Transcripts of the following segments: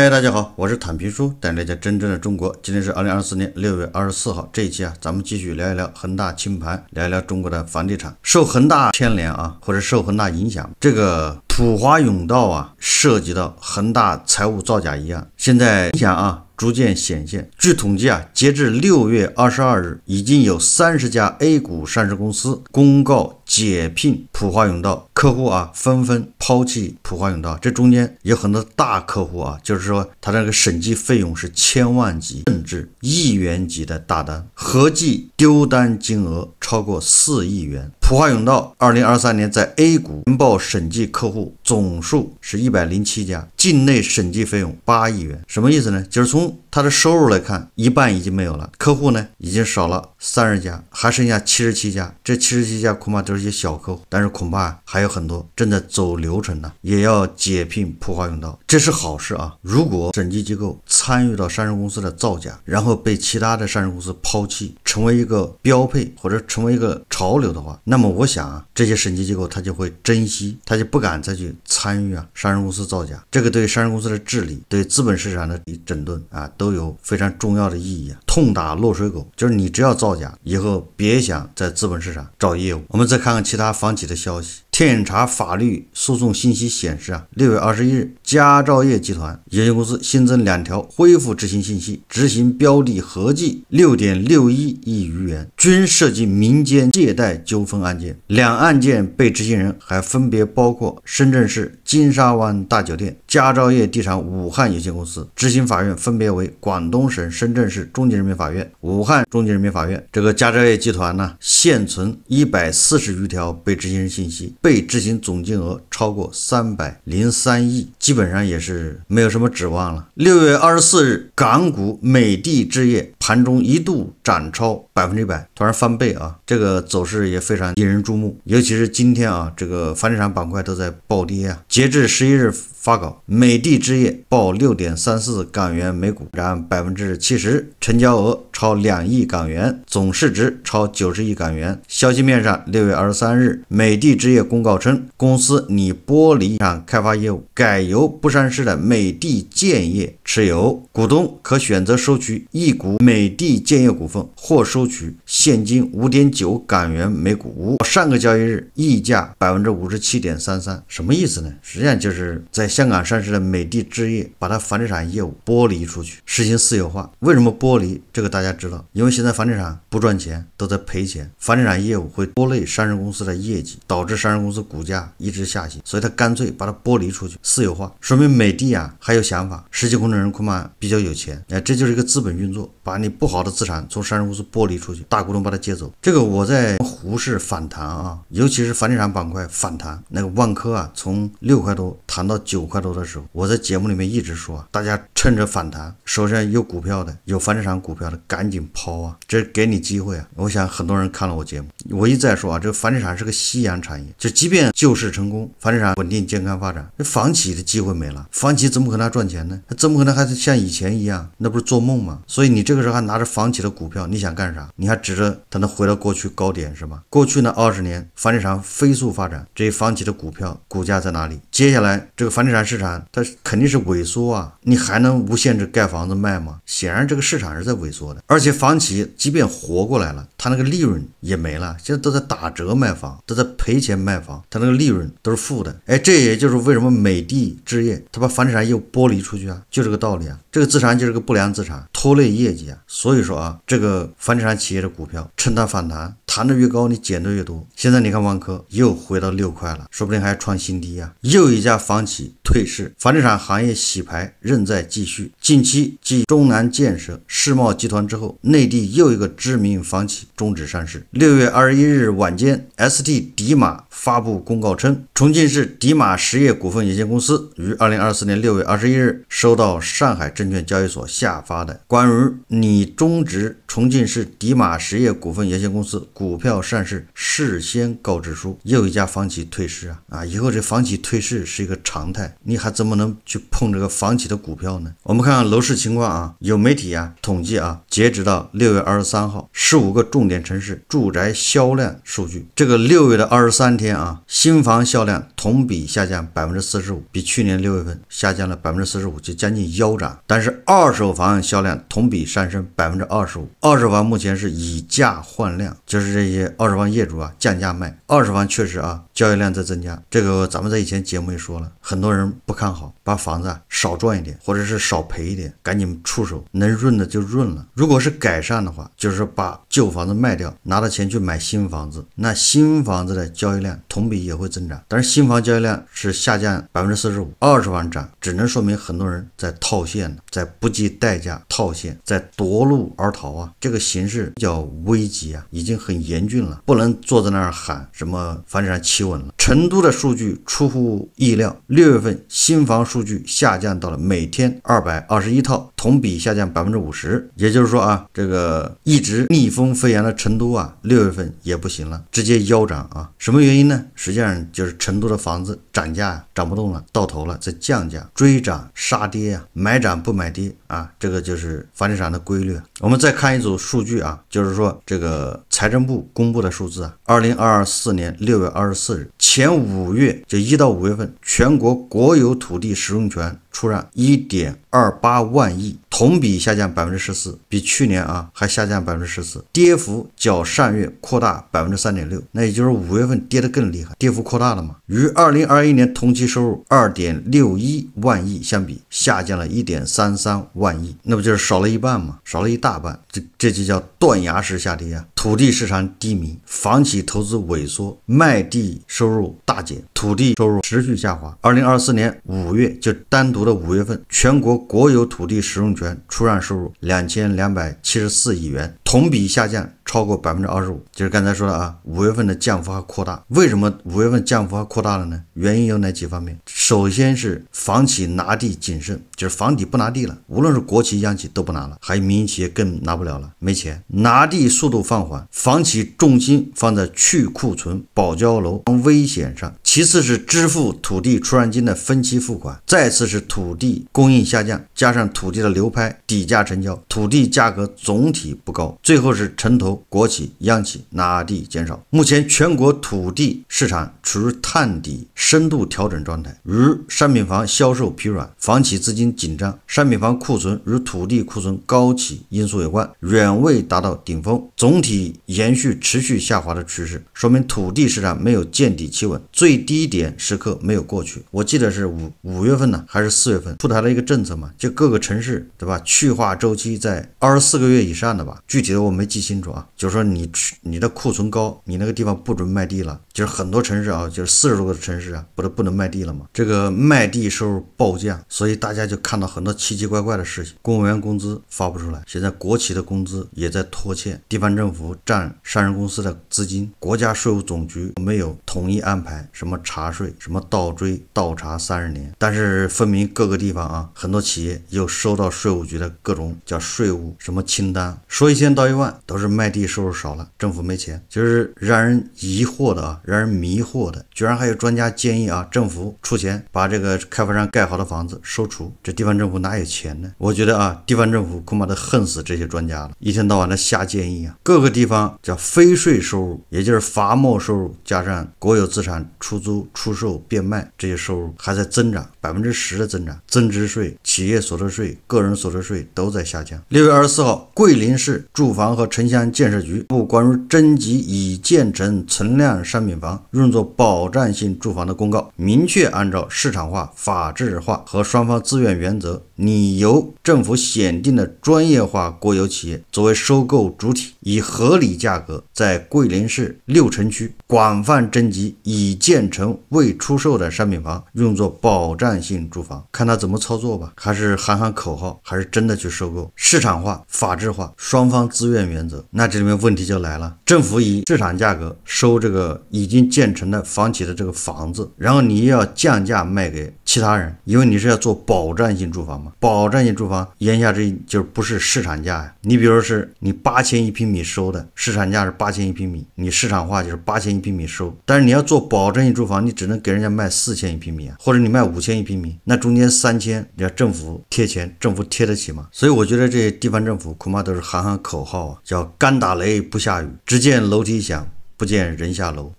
嗨，大家好，我是坦平叔，带大家真正的中国。今天是二零二四年六月二十四号，这一期啊，咱们继续聊一聊恒大清盘，聊一聊中国的房地产受恒大牵连啊，或者受恒大影响，这个普华永道啊，涉及到恒大财务造假一案，现在你想啊。逐渐显现。据统计啊，截至六月二十二日，已经有三十家 A 股上市公司公告解聘普华永道客户啊，纷纷抛弃普华永道。这中间有很多大客户啊，就是说他的个审计费用是千万级甚至亿元级的大单，合计丢单金额超过四亿元。普华永道二零二三年在 A 股年报审计客户总数是一百零七家，境内审计费用八亿元，什么意思呢？就是从他的收入来看，一半已经没有了，客户呢已经少了三十家，还剩下七十七家，这七十七家恐怕都是一些小客户，但是恐怕还有很多正在走流程的，也要解聘普华永道，这是好事啊！如果审计机构参与到上市公司的造假，然后被其他的上市公司抛弃，成为一个标配或者成为一个潮流的话，那么我想，这些审计机构他就会珍惜，他就不敢再去参与啊，上市公司造假。这个对上市公司的治理，对资本市场的整顿啊，都有非常重要的意义。痛打落水狗，就是你只要造假，以后别想在资本市场找业务。我们再看看其他房企的消息。天眼查法律诉讼信息显示，啊，六月二十一日，佳兆业集团有限公司新增两条恢复执行信息，执行标的合计六点六一亿余元，均涉及民间借贷纠纷案件。两案件被执行人还分别包括深圳市金沙湾大酒店。佳兆业地产武汉有限公司执行法院分别为广东省深圳市中级人民法院、武汉中级人民法院。这个佳兆业集团呢，现存一百四十余条被执行人信息，被执行总金额超过三百零三亿，基本上也是没有什么指望了。六月二十四日，港股美的置业盘中一度涨超百分之百，突然翻倍啊，这个走势也非常引人注目。尤其是今天啊，这个房地产板块都在暴跌啊。截至十一日。发稿，美的置业报六点三四港元每股，涨百分之七十，成交额超两亿港元，总市值超九十亿港元。消息面上，六月二十三日，美的置业公告称，公司拟剥离开发业务，改由不上市的美的建业持有，股东可选择收取一股美的建业股份或收取现金五点九港元每股。上个交易日溢价百分之五十七点三三，什么意思呢？实际上就是在。香港上市的美的置业把它房地产业务剥离出去，实行私有化。为什么剥离？这个大家知道，因为现在房地产不赚钱，都在赔钱。房地产业务会拖累上市公司的业绩，导致上市公司股价一直下行。所以他干脆把它剥离出去，私有化，说明美的啊还有想法。实际控制人恐怕比较有钱，哎，这就是一个资本运作，把你不好的资产从上市公司剥离出去，大股东把它接走。这个我在胡适反弹啊，尤其是房地产板块反弹，那个万科啊，从六块多谈到九。五块多的时候，我在节目里面一直说，大家趁着反弹，手上有股票的、有房地产股票的，赶紧抛啊！这给你机会啊！我想很多人看了我节目，我一再说啊，这个房地产是个夕阳产业，就即便救市成功，房地产稳定健康发展，那房企的机会没了，房企怎么可能赚钱呢？他怎么可能还是像以前一样？那不是做梦吗？所以你这个时候还拿着房企的股票，你想干啥？你还指着它能回到过去高点是吗？过去那二十年房地产飞速发展，这些房企的股票股价在哪里？接下来这个房产。产市场它肯定是萎缩啊，你还能无限制盖房子卖吗？显然这个市场是在萎缩的，而且房企即便活过来了，它那个利润也没了，现在都在打折卖房，都在赔钱卖房，它那个利润都是负的。哎，这也就是为什么美的置业它把房地产又剥离出去啊，就这个道理啊。这个资产就是个不良资产，拖累业绩啊。所以说啊，这个房地产企业的股票，趁它反弹，弹得越高，你减得越多。现在你看万科又回到六块了，说不定还创新低啊！又一家房企退市，房地产行业洗牌仍在继续。近期继中南建设、世贸集团之后，内地又一个知名房企终止上市。六月二十一日晚间，ST 迪马。发布公告称，重庆市迪马实业股份有限公司于二零二四年六月二十一日收到上海证券交易所下发的关于拟终止重庆市迪马实业股份有限公司股票上市事先告知书。又一家房企退市啊！啊，以后这房企退市是一个常态，你还怎么能去碰这个房企的股票呢？我们看看楼市情况啊，有媒体啊统计啊，截止到六月二十三号，十五个重点城市住宅销量数据，这个六月的二十三。天啊，新房销量同比下降百分之四十五，比去年六月份下降了百分之四十五，就将近腰斩。但是二手房销量同比上升百分之二十五，二手房目前是以价换量，就是这些二手房业主啊降价卖。二手房确实啊，交易量在增加。这个咱们在以前节目也说了，很多人不看好，把房子啊少赚一点或者是少赔一点，赶紧出手，能润的就润了。如果是改善的话，就是把旧房子卖掉，拿到钱去买新房子，那新房子的交易量。同比也会增长，但是新房交易量是下降百分之四十五，二十万涨，只能说明很多人在套现呢，在不计代价套现，在夺路而逃啊！这个形势比较危急啊，已经很严峻了，不能坐在那儿喊什么房地产企稳了。成都的数据出乎意料，六月份新房数据下降到了每天二百二十一套，同比下降百分之五十，也就是说啊，这个一直逆风飞扬的成都啊，六月份也不行了，直接腰斩啊！什么原因？实际上就是成都的房子涨价涨不动了，到头了，再降价追涨杀跌啊，买涨不买跌啊，这个就是房地产的规律。我们再看一组数据啊，就是说这个。财政部公布的数字啊，二零二四年六月二十四日前五月，这一到五月份，全国国有土地使用权出让一点二八万亿，同比下降百分之十四，比去年啊还下降百分之十四，跌幅较上月扩大百分之三点六。那也就是五月份跌得更厉害，跌幅扩大了嘛。与二零二一年同期收入二点六一万亿相比，下降了一点三三万亿，那不就是少了一半嘛，少了一大半，这这就叫断崖式下跌啊，土地。市场低迷，房企投资萎缩，卖地收入大减，土地收入持续下滑。二零二四年五月就单独的五月份，全国国有土地使用权出让收入两千两百七十四亿元，同比下降。超过百分之二十五，就是刚才说的啊，五月份的降幅还扩大。为什么五月份降幅还扩大了呢？原因有哪几方面？首先是房企拿地谨慎，就是房企不拿地了，无论是国企、央企都不拿了，还有民营企业更拿不了了，没钱，拿地速度放缓，房企重心放在去库存、保交楼、危险上。其次是支付土地出让金的分期付款，再次是土地供应下降，加上土地的流拍、底价成交，土地价格总体不高。最后是城投、国企、央企拿地减少。目前全国土地市场处于探底深度调整状态，如商品房销售疲软、房企资金紧张、商品房库存与土地库存高企因素有关，远未达到顶峰，总体延续持续下滑的趋势，说明土地市场没有见底企稳。最低点时刻没有过去，我记得是五五月份呢，还是四月份出台了一个政策嘛？就各个城市对吧？去化周期在二十四个月以上的吧，具体的我没记清楚啊。就是说你去你的库存高，你那个地方不准卖地了，就是很多城市啊，就是四十多个城市啊，不都不能卖地了嘛。这个卖地收入暴降，所以大家就看到很多奇奇怪怪的事情：公务员工资发不出来，现在国企的工资也在拖欠，地方政府占上市公司的。资金，国家税务总局没有统一安排什么查税，什么倒追倒查三十年，但是分明各个地方啊，很多企业又收到税务局的各种叫税务什么清单，说一千道一万，都是卖地收入少了，政府没钱，就是让人疑惑的啊，让人迷惑的。居然还有专家建议啊，政府出钱把这个开发商盖好的房子收储，这地方政府哪有钱呢？我觉得啊，地方政府恐怕都恨死这些专家了，一天到晚的瞎建议啊，各个地方叫非税收。也就是罚没收入加上国有资产出租、出售、变卖这些收入还在增长。百分之十的增长，增值税、企业所得税、个人所得税都在下降。六月二十四号，桂林市住房和城乡建设局部关于征集已建成存量商品房用作保障性住房的公告，明确按照市场化、法治化和双方自愿原则，拟由政府选定的专业化国有企业作为收购主体，以合理价格在桂林市六城区广泛征集已建成未出售的商品房用作保障。占性住房，看他怎么操作吧，还是喊喊口号，还是真的去收购？市场化、法制化、双方自愿原则。那这里面问题就来了：政府以市场价格收这个已经建成的房企的这个房子，然后你又要降价卖给其他人，因为你是要做保障性住房嘛？保障性住房言下之意就是不是市场价呀。你比如是你八千一平米收的，市场价是八千一平米，你市场化就是八千一平米收，但是你要做保障性住房，你只能给人家卖四千一平米啊，或者你卖五千。平米，那中间三千，你要政府贴钱，政府贴得起吗？所以我觉得这些地方政府恐怕都是喊喊口号啊，叫“干打雷不下雨”，只见楼梯响，不见人下楼。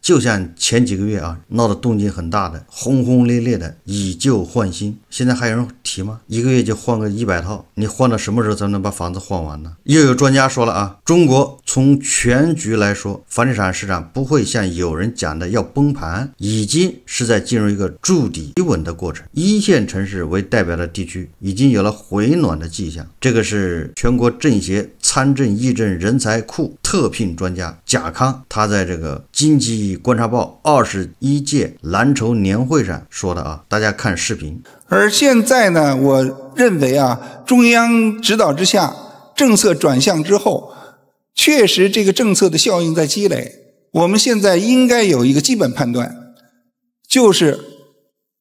就像前几个月啊闹得动静很大的轰轰烈烈的以旧换新，现在还有人提吗？一个月就换个一百套，你换到什么时候才能把房子换完呢？又有专家说了啊，中国从全局来说，房地产市场不会像有人讲的要崩盘，已经是在进入一个筑底稳的过程。一线城市为代表的地区已经有了回暖的迹象。这个是全国政协参政议政人才库特聘专家贾康，他在这个经济。《观察报》二十一届蓝筹年会上说的啊，大家看视频。而现在呢，我认为啊，中央指导之下，政策转向之后，确实这个政策的效应在积累。我们现在应该有一个基本判断，就是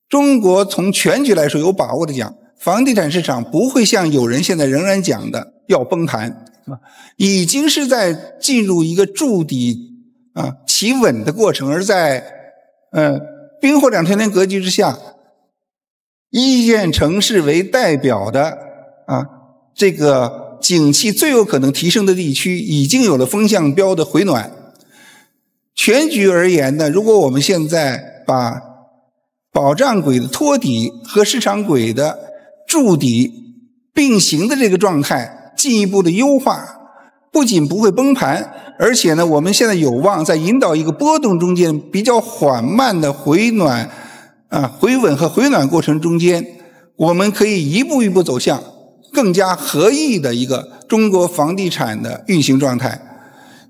中国从全局来说有把握的讲，房地产市场不会像有人现在仍然讲的要崩盘，是吧？已经是在进入一个筑底。啊，企稳的过程，而在呃冰火两重天格局之下，一线城市为代表的啊这个景气最有可能提升的地区，已经有了风向标的回暖。全局而言呢，如果我们现在把保障轨的托底和市场轨的筑底并行的这个状态进一步的优化。不仅不会崩盘，而且呢，我们现在有望在引导一个波动中间比较缓慢的回暖，啊，回稳和回暖过程中间，我们可以一步一步走向更加合意的一个中国房地产的运行状态。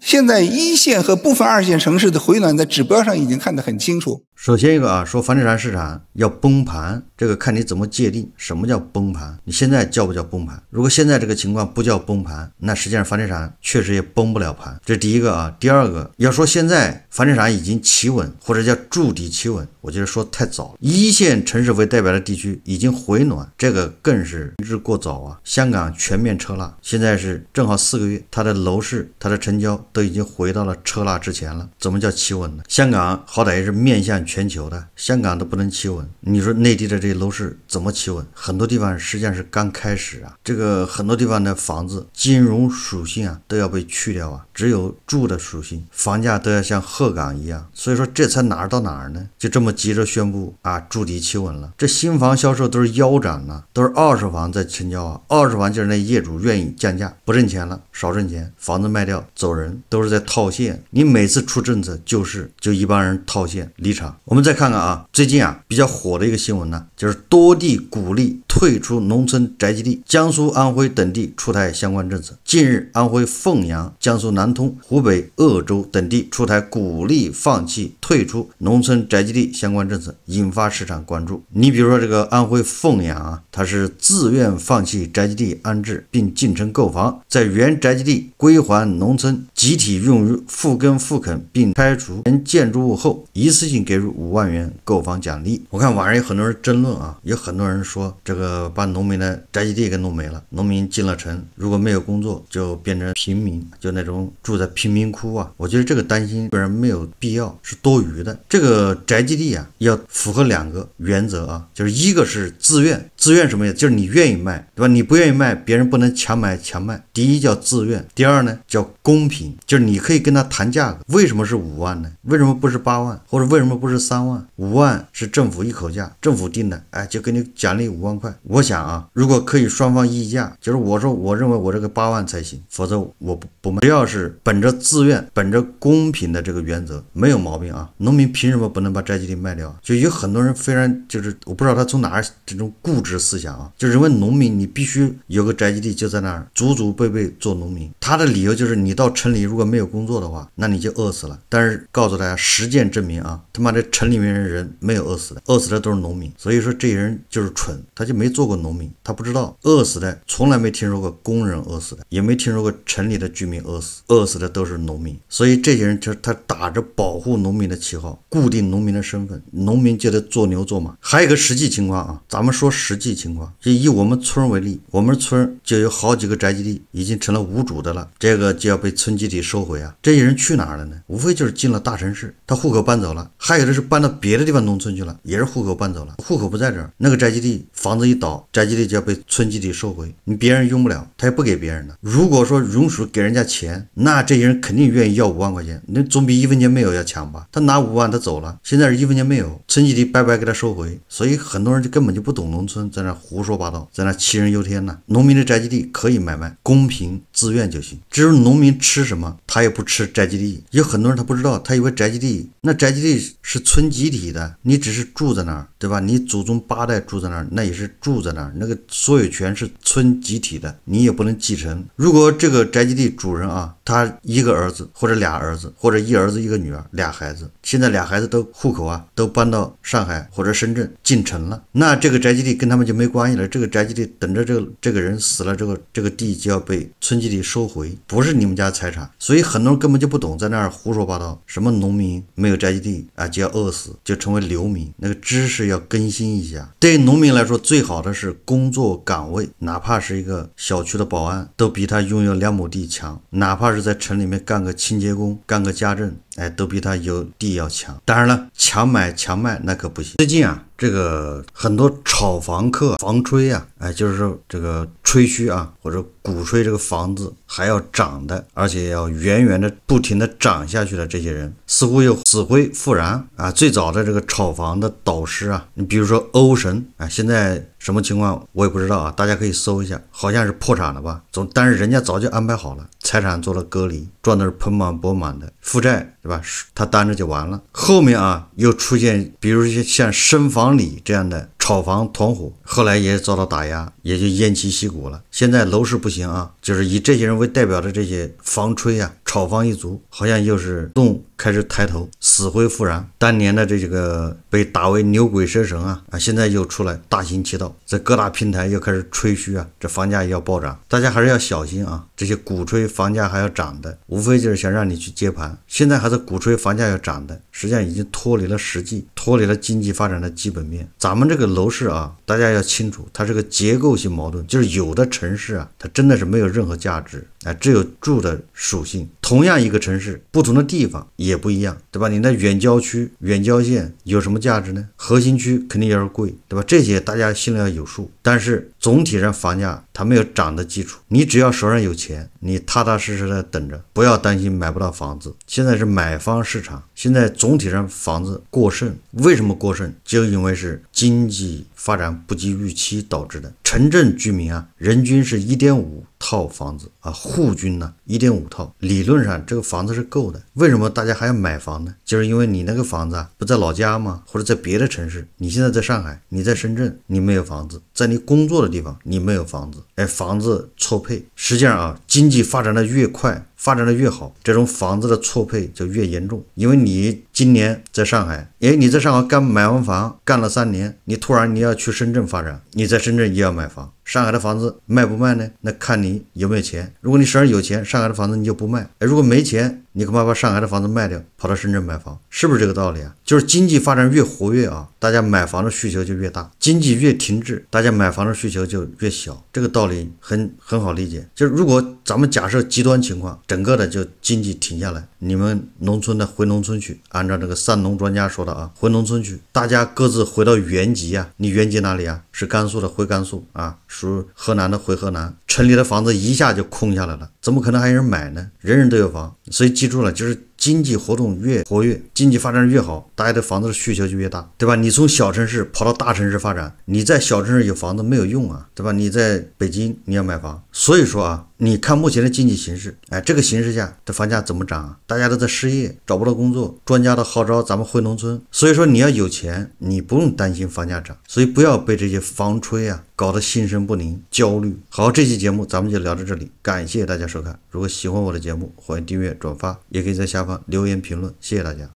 现在一线和部分二线城市的回暖，在指标上已经看得很清楚。首先一个啊，说房地产市场要崩盘，这个看你怎么界定，什么叫崩盘？你现在叫不叫崩盘？如果现在这个情况不叫崩盘，那实际上房地产确实也崩不了盘。这第一个啊。第二个要说现在房地产已经企稳，或者叫筑底企稳，我觉得说太早了。一线城市为代表的地区已经回暖，这个更是言之过早啊。香港全面撤辣，现在是正好四个月，它的楼市，它的成交。都已经回到了车蜡之前了，怎么叫企稳呢？香港好歹也是面向全球的，香港都不能企稳，你说内地的这些楼市怎么企稳？很多地方实际上是刚开始啊，这个很多地方的房子金融属性啊都要被去掉啊，只有住的属性，房价都要像鹤岗一样。所以说这才哪儿到哪儿呢？就这么急着宣布啊，筑底企稳了，这新房销售都是腰斩了，都是二手房在成交啊，二手房就是那业主愿意降价，不挣钱了，少挣钱，房子卖掉走人。都是在套现，你每次出政策就是就一帮人套现离场。我们再看看啊，最近啊比较火的一个新闻呢，就是多地鼓励退出农村宅基地，江苏、安徽等地出台相关政策。近日，安徽凤阳、江苏南通、湖北鄂州等地出台鼓励放弃退出农村宅基地相关政策，引发市场关注。你比如说这个安徽凤阳啊，它是自愿放弃宅基地安置并进城购房，在原宅基地归还农村集。集体用于复耕复垦并拆除原建筑物后，一次性给予五万元购房奖励。我看网上有很多人争论啊，有很多人说这个把农民的宅基地给弄没了，农民进了城如果没有工作就变成平民，就那种住在贫民窟啊。我觉得这个担心不然没有必要，是多余的。这个宅基地啊要符合两个原则啊，就是一个是自愿。自愿什么意思？就是你愿意卖，对吧？你不愿意卖，别人不能强买强卖。第一叫自愿，第二呢叫公平。就是你可以跟他谈价格，为什么是五万呢？为什么不是八万？或者为什么不是三万？五万是政府一口价，政府定的。哎，就给你奖励五万块。我想啊，如果可以双方议价，就是我说我认为我这个八万才行，否则我不不卖。只要是本着自愿、本着公平的这个原则，没有毛病啊。农民凭什么不能把宅基地卖掉？就有很多人，非常就是我不知道他从哪儿这种固执。思想啊，就认为农民，你必须有个宅基地，就在那儿，祖祖辈辈做农民。他的理由就是，你到城里如果没有工作的话，那你就饿死了。但是告诉大家，实践证明啊，他妈这城里面的人没有饿死的，饿死的都是农民。所以说这些人就是蠢，他就没做过农民，他不知道饿死的从来没听说过工人饿死的，也没听说过城里的居民饿死，饿死的都是农民。所以这些人就是他打着保护农民的旗号，固定农民的身份，农民就得做牛做马。还有一个实际情况啊，咱们说实。实际情况，就以我们村为例，我们村就有好几个宅基地已经成了无主的了，这个就要被村集体收回啊。这些人去哪了呢？无非就是进了大城市，他户口搬走了；还有的是搬到别的地方农村去了，也是户口搬走了，户口不在这儿，那个宅基地房子一倒，宅基地就要被村集体收回，你别人用不了，他也不给别人了。如果说允许给人家钱，那这些人肯定愿意要五万块钱，那总比一分钱没有要强吧？他拿五万他走了，现在是一分钱没有，村集体白白给他收回，所以很多人就根本就不懂农村。在那胡说八道，在那杞人忧天呢。农民的宅基地可以买卖，公平自愿就行。至于农民吃什么，他也不吃宅基地。有很多人他不知道，他以为宅基地那宅基地是村集体的，你只是住在那儿，对吧？你祖宗八代住在那儿，那也是住在那儿。那个所有权是村集体的，你也不能继承。如果这个宅基地主人啊，他一个儿子或者俩儿子，或者一儿子一个女儿，俩孩子，现在俩孩子都户口啊都搬到上海或者深圳进城了，那这个宅基地跟他们。那就没关系了。这个宅基地等着，这个这个人死了之后，这个地就要被村集体收回，不是你们家财产。所以很多人根本就不懂，在那儿胡说八道，什么农民没有宅基地啊，就要饿死，就成为流民。那个知识要更新一下。对于农民来说，最好的是工作岗位，哪怕是一个小区的保安，都比他拥有两亩地强。哪怕是在城里面干个清洁工，干个家政。哎，都比他有地要强。当然了，强买强卖那可不行。最近啊，这个很多炒房客、房吹啊，哎，就是这个吹嘘啊，或者。鼓吹这个房子还要涨的，而且要远远的不停的涨下去的，这些人似乎又死灰复燃啊！最早的这个炒房的导师啊，你比如说欧神啊，现在什么情况我也不知道啊，大家可以搜一下，好像是破产了吧？总，但是人家早就安排好了，财产做了隔离，赚的是盆满钵满的，负债对吧？他担着就完了。后面啊，又出现，比如说像深房里这样的。炒房团伙后来也遭到打压，也就偃旗息鼓了。现在楼市不行啊。就是以这些人为代表的这些房吹啊、炒房一族，好像又是动开始抬头，死灰复燃。当年的这几个被打为牛鬼蛇神啊啊，现在又出来大行其道，在各大平台又开始吹嘘啊，这房价要暴涨。大家还是要小心啊！这些鼓吹房价还要涨的，无非就是想让你去接盘。现在还在鼓吹房价要涨的，实际上已经脱离了实际，脱离了经济发展的基本面。咱们这个楼市啊，大家要清楚，它是个结构性矛盾，就是有的城市啊，它真的是没有。任何价值。啊，只有住的属性。同样一个城市，不同的地方也不一样，对吧？你那远郊区、远郊县有什么价值呢？核心区肯定也是贵，对吧？这些大家心里要有数。但是总体上房价它没有涨的基础，你只要手上有钱，你踏踏实实的等着，不要担心买不到房子。现在是买方市场，现在总体上房子过剩。为什么过剩？就因为是经济发展不及预期导致的。城镇居民啊，人均是一点五套房子啊。户均呢一点五套，理论上这个房子是够的。为什么大家还要买房呢？就是因为你那个房子不在老家吗？或者在别的城市？你现在在上海，你在深圳，你没有房子。在你工作的地方，你没有房子，哎，房子错配。实际上啊，经济发展的越快，发展的越好，这种房子的错配就越严重。因为你今年在上海，哎，你在上海刚买完房，干了三年，你突然你要去深圳发展，你在深圳又要买房。上海的房子卖不卖呢？那看你有没有钱。如果你手上有钱，上海的房子你就不卖；哎，如果没钱。你恐怕把上海的房子卖掉，跑到深圳买房，是不是这个道理啊？就是经济发展越活跃啊，大家买房的需求就越大；经济越停滞，大家买房的需求就越小。这个道理很很好理解。就是如果咱们假设极端情况，整个的就经济停下来，你们农村的回农村去，按照这个三农专家说的啊，回农村去，大家各自回到原籍啊。你原籍哪里啊？是甘肃的回甘肃啊，属河南的回河南，城里的房子一下就空下来了，怎么可能还有人买呢？人人都有房，所以记住了，就是经济活动越活跃，经济发展越好，大家对房子的需求就越大，对吧？你从小城市跑到大城市发展，你在小城市有房子没有用啊，对吧？你在北京你要买房，所以说啊。你看目前的经济形势，哎，这个形势下这房价怎么涨啊？大家都在失业，找不到工作，专家都号召咱们回农村。所以说，你要有钱，你不用担心房价涨，所以不要被这些房吹啊搞得心神不宁、焦虑。好，这期节目咱们就聊到这里，感谢大家收看。如果喜欢我的节目，欢迎订阅、转发，也可以在下方留言评论。谢谢大家。